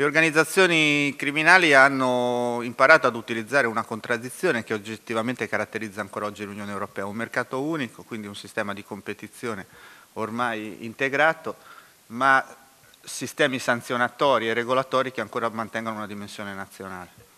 Le organizzazioni criminali hanno imparato ad utilizzare una contraddizione che oggettivamente caratterizza ancora oggi l'Unione Europea, un mercato unico, quindi un sistema di competizione ormai integrato, ma sistemi sanzionatori e regolatori che ancora mantengono una dimensione nazionale.